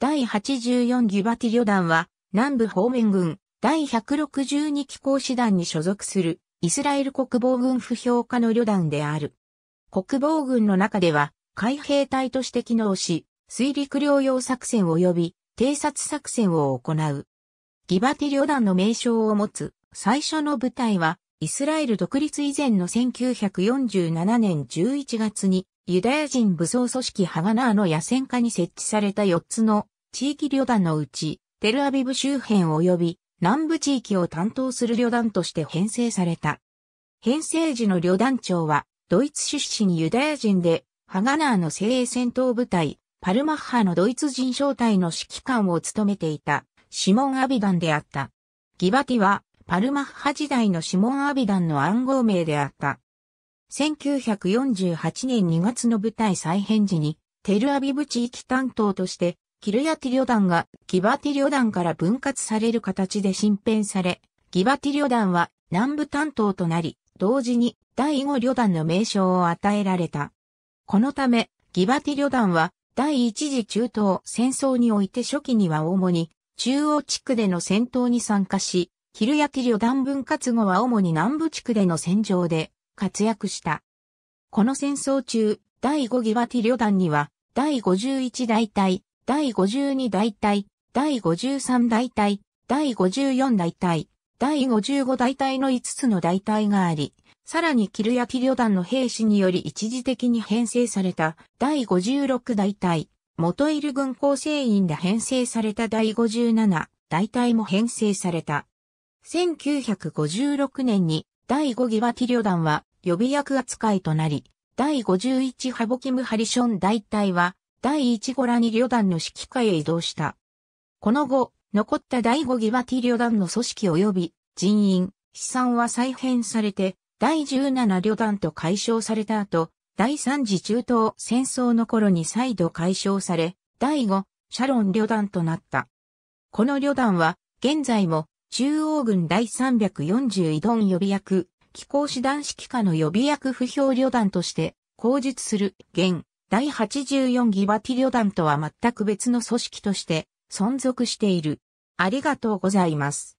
第84ギバティ旅団は、南部方面軍、第162機構師団に所属する、イスラエル国防軍不評下の旅団である。国防軍の中では、海兵隊として機能し、水陸両用作戦及び偵察作戦を行う。ギバティ旅団の名称を持つ最初の部隊は、イスラエル独立以前の1947年11月にユダヤ人武装組織ハガナーの野戦下に設置された4つの地域旅団のうち、テルアビブ周辺及び南部地域を担当する旅団として編成された。編成時の旅団長は、ドイツ出身ユダヤ人で、ハガナーの精鋭戦闘部隊、パルマッハのドイツ人小隊の指揮官を務めていた、シモン・アビダンであった。ギバティは、パルマッハ時代のシモン・アビダンの暗号名であった。1948年2月の部隊再編時に、テルアビブ地域担当としてキルヤティ旅団がギバティ旅団から分割される形で新編され、ギバティ旅団は南部担当となり、同時に第5旅団の名称を与えられた。このため、ギバティ旅団は第一次中東戦争において初期には主に中央地区での戦闘に参加し、キルヤティ旅団分割後は主に南部地区での戦場で活躍した。この戦争中、第5ギバティ旅団には第51大隊第52大隊、第53大隊、第54大隊、第55大隊の5つの大隊があり、さらにキルヤティ旅団の兵士により一時的に編成された第56大隊、元いる軍構成員で編成された第57大隊も編成された。1956年に第5ギバティ旅団は予備役扱いとなり、第51ハボキムハリション大隊は第1ゴラニ旅団の指揮下へ移動した。この後、残った第5ギバティ旅団の組織及び人員、資産は再編されて、第17旅団と解消された後、第3次中東戦争の頃に再度解消され、第5、シャロン旅団となった。この旅団は、現在も、中央軍第340移動予備役、機構師団指揮下の予備役不評旅団として、口述する、現、第84ギバティ旅団とは全く別の組織として存続している。ありがとうございます。